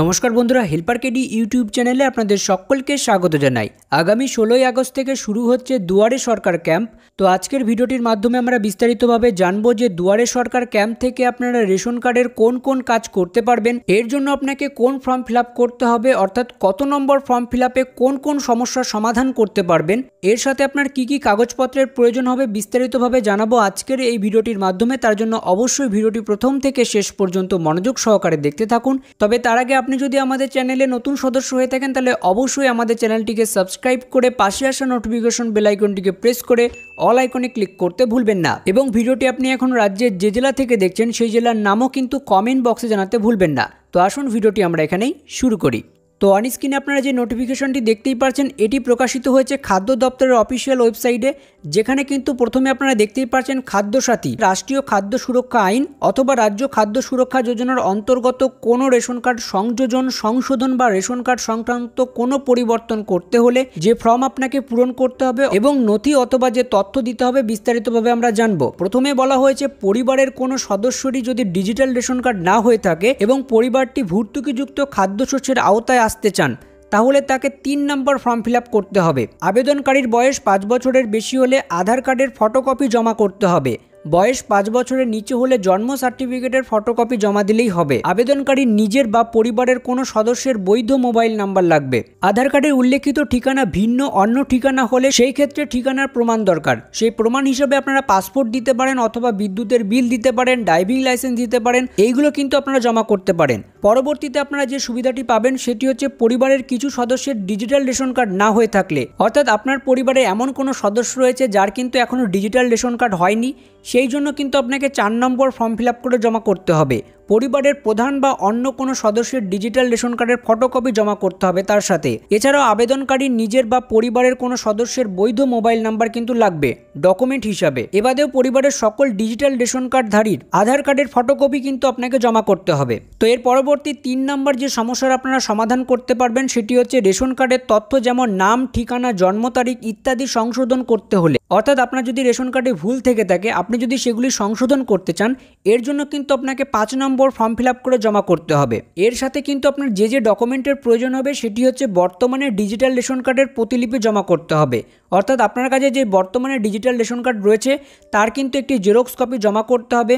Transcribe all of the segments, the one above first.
নমস্কার বন্ধুরা helper KD YouTube চ্যানেলে আপনাদের সকলকে স্বাগত জানাই আগামী ষোলোই আগস্ট থেকে শুরু হচ্ছে দুয়ারে সরকার ক্যাম্প তো আজকের ভিডিওটির মাধ্যমে আমরা বিস্তারিতভাবে জানবো যে দুয়ারে সরকার ক্যাম্প থেকে আপনারা রেশন কার্ডের কোন কোন কাজ করতে পারবেন এর জন্য আপনাকে কোন ফর্ম ফিল করতে হবে অর্থাৎ কত নম্বর ফর্ম ফিল কোন কোন সমস্যার সমাধান করতে পারবেন এর সাথে আপনার কি কি কাগজপত্রের প্রয়োজন হবে বিস্তারিতভাবে জানাবো আজকের এই ভিডিওটির মাধ্যমে তার জন্য অবশ্যই ভিডিওটি প্রথম থেকে শেষ পর্যন্ত মনোযোগ সহকারে দেখতে থাকুন তবে তার আগে আপনি যদি আমাদের চ্যানেলে নতুন সদস্য হয়ে থাকেন তাহলে অবশ্যই আমাদের চ্যানেলটিকে সাবস্ক্রাইব করে পাশে আসা নোটিফিকেশন বেল আইকনটিকে প্রেস করে অল আইকনে ক্লিক করতে ভুলবেন না এবং ভিডিওটি আপনি এখন রাজ্যের যে জেলা থেকে দেখছেন সেই জেলার নামও কিন্তু কমেন্ট বক্সে জানাতে ভুলবেন না তো আসুন ভিডিওটি আমরা এখানেই শুরু করি তো অন স্ক্রিনে আপনারা যে নোটিফিকেশনটি দেখতেই পারছেন এটি প্রকাশিত হয়েছে খাদ্য দপ্তরের অফিসিয়াল ওয়েবসাইটে যেখানে কিন্তু প্রথমে আপনারা দেখতেই পারছেন খাদ্যসাথী রাষ্ট্রীয় খাদ্য সুরক্ষা আইন অথবা রাজ্য খাদ্য সুরক্ষা যোজনার অন্তর্গত কোনো রেশন কার্ড সংযোজন সংশোধন বা রেশন কার্ড সংক্রান্ত কোনো পরিবর্তন করতে হলে যে ফর্ম আপনাকে পূরণ করতে হবে এবং নথি অথবা যে তথ্য দিতে হবে বিস্তারিতভাবে আমরা জানব প্রথমে বলা হয়েছে পরিবারের কোনো সদস্যরই যদি ডিজিটাল রেশন কার্ড না হয়ে থাকে এবং পরিবারটি ভর্তুকিযুক্ত খাদ্যশস্যের আওতায় আসতে চান তাহলে তাকে তিন নম্বর ফর্ম ফিল করতে হবে আবেদনকারীর বয়স পাঁচ বছরের বেশি হলে আধার কার্ডের ফটোকপি জমা করতে হবে বয়স পাঁচ বছরের নিচে হলে জন্ম সার্টিফিকেটের ফটোকপি জমা দিলেই হবে আবেদনকারী নিজের বা পরিবারের কোনো সদস্যের বৈধ মোবাইল নাম্বার লাগবে আধার কার্ডের উল্লেখিত ঠিকানা ভিন্ন অন্য ঠিকানা হলে সেই ক্ষেত্রে ঠিকানার প্রমাণ দরকার সেই প্রমাণ হিসেবে আপনারা পাসপোর্ট দিতে পারেন অথবা বিদ্যুতের বিল দিতে পারেন ড্রাইভিং লাইসেন্স দিতে পারেন এইগুলো কিন্তু আপনারা জমা করতে পারেন পরবর্তীতে আপনারা যে সুবিধাটি পাবেন সেটি হচ্ছে পরিবারের কিছু সদস্যের ডিজিটাল রেশন কার্ড না হয়ে থাকলে অর্থাৎ আপনার পরিবারে এমন কোনো সদস্য রয়েছে যার কিন্তু এখনও ডিজিটাল রেশন কার্ড হয়নি সেই জন্য কিন্তু আপনাকে চার নম্বর ফর্ম ফিল করে জমা করতে হবে পরিবারের প্রধান বা অন্য কোনো সদস্যের ডিজিটাল রেশন কার্ডের ফটোকপি জমা করতে হবে তার সাথে এছাড়াও আবেদনকারী নিজের বা পরিবারের কোনো সদস্যের বৈধ মোবাইল নাম্বার কিন্তু লাগবে ডকুমেন্ট হিসাবে এবাদেও পরিবারের সকল ডিজিটাল রেশন কার্ডধারীর আধার কার্ডের ফটোকপি কিন্তু আপনাকে জমা করতে হবে তো এর পরবর্তী তিন নম্বর যে সমস্যার আপনারা সমাধান করতে পারবেন সেটি হচ্ছে রেশন কার্ডের তথ্য যেমন নাম ঠিকানা জন্ম তারিখ ইত্যাদি সংশোধন করতে হলে অর্থাৎ আপনার যদি রেশন কার্ডে ভুল থেকে থাকে আপনি যদি সেগুলি সংশোধন করতে চান এর জন্য কিন্তু আপনাকে পাঁচ নম্বর ফর্ম ফিল করে জমা করতে হবে এর সাথে কিন্তু আপনার যে যে ডকুমেন্টের প্রয়োজন হবে সেটি হচ্ছে বর্তমানে ডিজিটাল রেশন কার্ডের প্রতিলিপি জমা করতে হবে অর্থাৎ আপনার কাছে যে বর্তমানে ডিজিটাল রেশন কার্ড রয়েছে তার কিন্তু একটি জেরক্স কপি জমা করতে হবে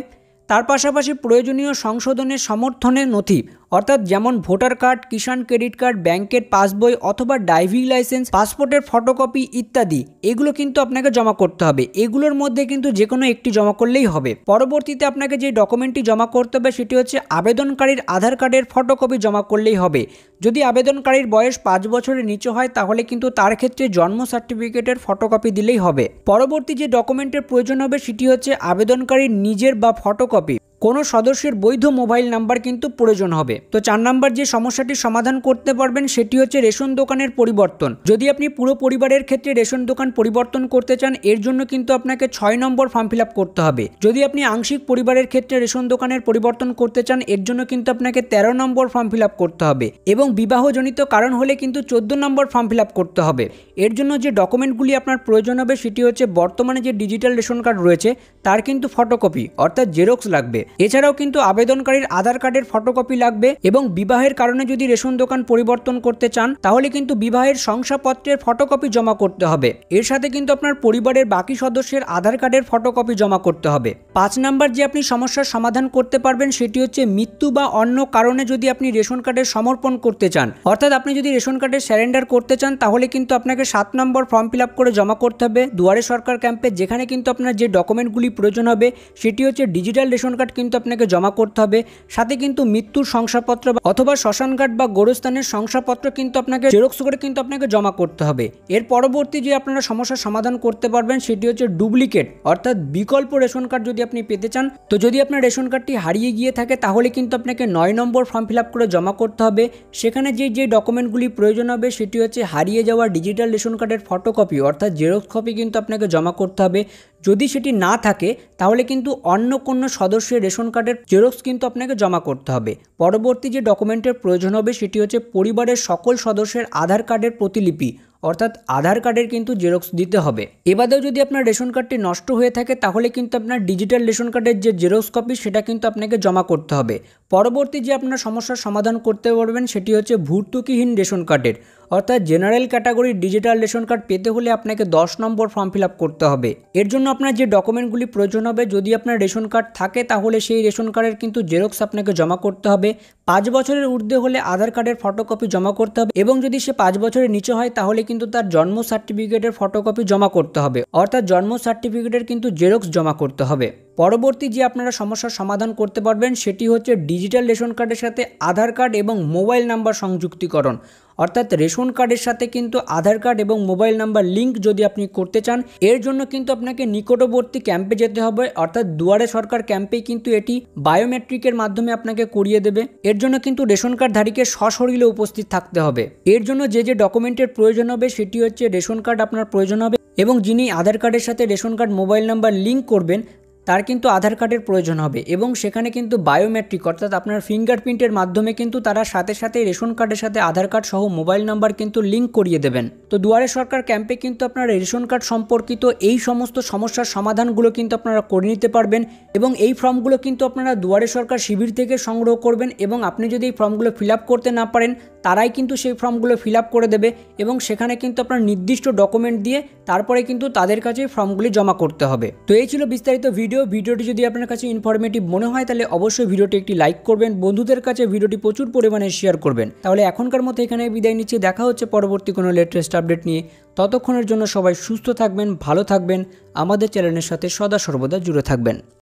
তার পাশাপাশি প্রয়োজনীয় সংশোধনের সমর্থনের নথি অর্থাৎ যেমন voter card Kisan credit card ব্যাংকের পাসবই অথবা ড্রাইভিং লাইসেন্স পাসপোর্টের ফটোকপি ইত্যাদি এগুলো কিন্তু আপনাকে জমা করতে হবে এগুলোর মধ্যে কিন্তু যে কোনো একটি জমা করলেই হবে পরবর্তীতে আপনাকে যে ডকুমেন্টটি জমা করতে হবে সেটি হচ্ছে আবেদনকারীর আধার কার্ডের ফটোকপি জমা করলেই হবে যদি আবেদনকারীর বয়স পাঁচ বছরের নিচে হয় তাহলে কিন্তু তার ক্ষেত্রে জন্ম সার্টিফিকেটের ফটোকপি দিলেই হবে পরবর্তী যে ডকুমেন্টের প্রয়োজন হবে সেটি হচ্ছে আবেদনকারীর নিজের বা ফটোকপি কোনো সদস্যের বৈধ মোবাইল নাম্বার কিন্তু প্রয়োজন হবে তো চার নাম্বার যে সমস্যাটি সমাধান করতে পারবেন সেটি হচ্ছে রেশন দোকানের পরিবর্তন যদি আপনি পুরো পরিবারের ক্ষেত্রে রেশন দোকান পরিবর্তন করতে চান এর জন্য কিন্তু আপনাকে ছয় নম্বর ফর্ম ফিল করতে হবে যদি আপনি আংশিক পরিবারের ক্ষেত্রে রেশন দোকানের পরিবর্তন করতে চান এর জন্য কিন্তু আপনাকে ১৩ নম্বর ফর্ম ফিল করতে হবে এবং বিবাহজনিত কারণ হলে কিন্তু চোদ্দ নম্বর ফর্ম ফিল করতে হবে এর জন্য যে ডকুমেন্টগুলি আপনার প্রয়োজন হবে সেটি হচ্ছে বর্তমানে যে ডিজিটাল রেশন কার্ড রয়েছে তার কিন্তু ফটোকপি অর্থাৎ জেরক্স লাগবে এছাড়াও কিন্তু আবেদনকারীর আধার কার্ডের ফটোকপি লাগবে এবং বিবাহের কারণে যদি রেশন দোকান পরিবর্তন করতে চান তাহলে কিন্তু বিবাহের শংসাপত্রের ফটোকপি জমা করতে হবে এর সাথে কিন্তু আপনার পরিবারের বাকি সদস্যের আধার কার্ডের ফটোকপি জমা করতে হবে পাঁচ নাম্বার যে আপনি সমস্যার সমাধান করতে পারবেন সেটি হচ্ছে মৃত্যু বা অন্য কারণে যদি আপনি রেশন কার্ডের সমর্পণ করতে চান অর্থাৎ আপনি যদি রেশন কার্ডের স্যারেন্ডার করতে চান তাহলে কিন্তু আপনাকে সাত নম্বর ফর্ম ফিল করে জমা করতে হবে দুয়ারে সরকার ক্যাম্পে যেখানে কিন্তু আপনার যে ডকুমেন্টগুলি প্রয়োজন হবে সেটি হচ্ছে ডিজিটাল রেশন কার্ড কিন্তু আপনাকে জমা করতে হবে সাথে কিন্তু মৃত্যুর শংসাপত্র অথবা শ্মশানঘাট বা গোরস্থানের শংসাপত্র কিন্তু আপনাকে জেরক্স করে কিন্তু আপনাকে জমা করতে হবে এর পরবর্তী যে আপনারা সমস্যার সমাধান করতে পারবেন সেটি হচ্ছে ডুপ্লিকেট অর্থাৎ বিকল্প রেশন কার্ড যদি আপনি পেতে চান তো যদি আপনার রেশন কার্ডটি হারিয়ে গিয়ে থাকে তাহলে কিন্তু আপনাকে নয় নম্বর ফর্ম ফিল করে জমা করতে হবে সেখানে যে যে ডকুমেন্টগুলি প্রয়োজন হবে সেটি হচ্ছে হারিয়ে যাওয়া ডিজিটাল রেশন কার্ডের ফটোকপি অর্থাৎ জেরক্স কপি কিন্তু আপনাকে জমা করতে হবে যদি সেটি না থাকে তাহলে কিন্তু অন্য কোনো সদস্যের রেশন কার্ডের জেরক্স কিন্তু আপনাকে জমা করতে হবে পরবর্তী যে ডকুমেন্টের প্রয়োজন হবে সেটি হচ্ছে পরিবারের সকল সদস্যের আধার কার্ডের প্রতিলিপি অর্থাৎ আধার কার্ডের কিন্তু জেরক্স দিতে হবে এবারেও যদি আপনার রেশন কার্ডটি নষ্ট হয়ে থাকে তাহলে কিন্তু আপনার ডিজিটাল রেশন কার্ডের যে জেরক্স কপি সেটা কিন্তু আপনাকে জমা করতে হবে পরবর্তী যে আপনার সমস্যার সমাধান করতে পারবেন সেটি হচ্ছে ভর্তুকিহীন রেশন কার্ডের অর্থাৎ জেনারেল ক্যাটাগরির ডিজিটাল রেশন কার্ড পেতে হলে আপনাকে 10 নম্বর ফর্ম ফিল করতে হবে এর জন্য আপনার যে ডকুমেন্টগুলি প্রয়োজন হবে যদি আপনার রেশন কার্ড থাকে তাহলে সেই রেশন কার্ডের কিন্তু জেরক্স আপনাকে জমা করতে হবে পাঁচ বছরের ঊর্ধ্বে হলে আধার কার্ডের ফটোকপি জমা করতে হবে এবং যদি সে পাঁচ বছরের নিচে হয় তাহলে কিন্তু তার জন্ম সার্টিফিকেটের ফটোকপি জমা করতে হবে অর্থাৎ জন্ম সার্টিফিকেটের কিন্তু জেরক্স জমা করতে হবে পরবর্তী যে আপনারা সমস্যার সমাধান করতে পারবেন সেটি হচ্ছে ডিজিটাল রেশন কার্ডের সাথে আধার কার্ড এবং মোবাইল নাম্বার সংযুক্তিকরণ অর্থাৎ রেশন কার্ডের সাথে কিন্তু আধার কার্ড এবং মোবাইল নাম্বার লিঙ্ক যদি আপনি করতে চান এর জন্য কিন্তু আপনাকে নিকটবর্তী ক্যাম্পে যেতে হবে অর্থাৎ দুয়ারে সরকার ক্যাম্পেই কিন্তু এটি বায়োমেট্রিকের মাধ্যমে আপনাকে করিয়ে দেবে এর জন্য কিন্তু রেশন কার্ডধারীকে সশরীরে উপস্থিত থাকতে হবে এর জন্য যে যে ডকুমেন্টের প্রয়োজন হবে সেটি হচ্ছে রেশন কার্ড আপনার প্রয়োজন হবে এবং যিনি আধার কার্ডের সাথে ration card mobile number link করবেন তার কিন্তু আধার কার্ডের প্রয়োজন হবে এবং সেখানে কিন্তু বায়োমেট্রিক অর্থাৎ আপনার ফিঙ্গারপ্রিন্টের মাধ্যমে কিন্তু তারা সাথে সাথে রেশন কার্ডের সাথে আধার কার্ড সহ মোবাইল নাম্বার কিন্তু লিঙ্ক করিয়ে দেবেন তো দুয়ারে সরকার ক্যাম্পে কিন্তু আপনারা রেশন কার্ড সম্পর্কিত এই সমস্ত সমস্যার সমাধানগুলো কিন্তু আপনারা করে নিতে পারবেন এবং এই ফর্মগুলো কিন্তু আপনারা দুয়ারে সরকার শিবির থেকে সংগ্রহ করবেন এবং আপনি যদি এই ফর্মগুলো ফিল করতে না পারেন তারাই কিন্তু সেই ফর্মগুলো ফিল করে দেবে এবং সেখানে কিন্তু আপনার নির্দিষ্ট ডকুমেন্ট দিয়ে তারপরে কিন্তু তাদের কাছে ফর্মগুলি জমা করতে হবে তো এই ছিল বিস্তারিত ভিডিও ভিডিও ভিডিওটি যদি আপনার কাছে ইনফরমেটিভ মনে হয় তাহলে অবশ্যই ভিডিওটি একটি লাইক করবেন বন্ধুদের কাছে ভিডিওটি প্রচুর পরিমাণে শেয়ার করবেন তাহলে এখনকার মতো এখানে বিদায় নিচ্ছি দেখা হচ্ছে পরবর্তী কোনো লেটেস্ট আপডেট নিয়ে ততক্ষণের জন্য সবাই সুস্থ থাকবেন ভালো থাকবেন আমাদের চ্যানেলের সাথে সদা সর্বদা জুড়ে থাকবেন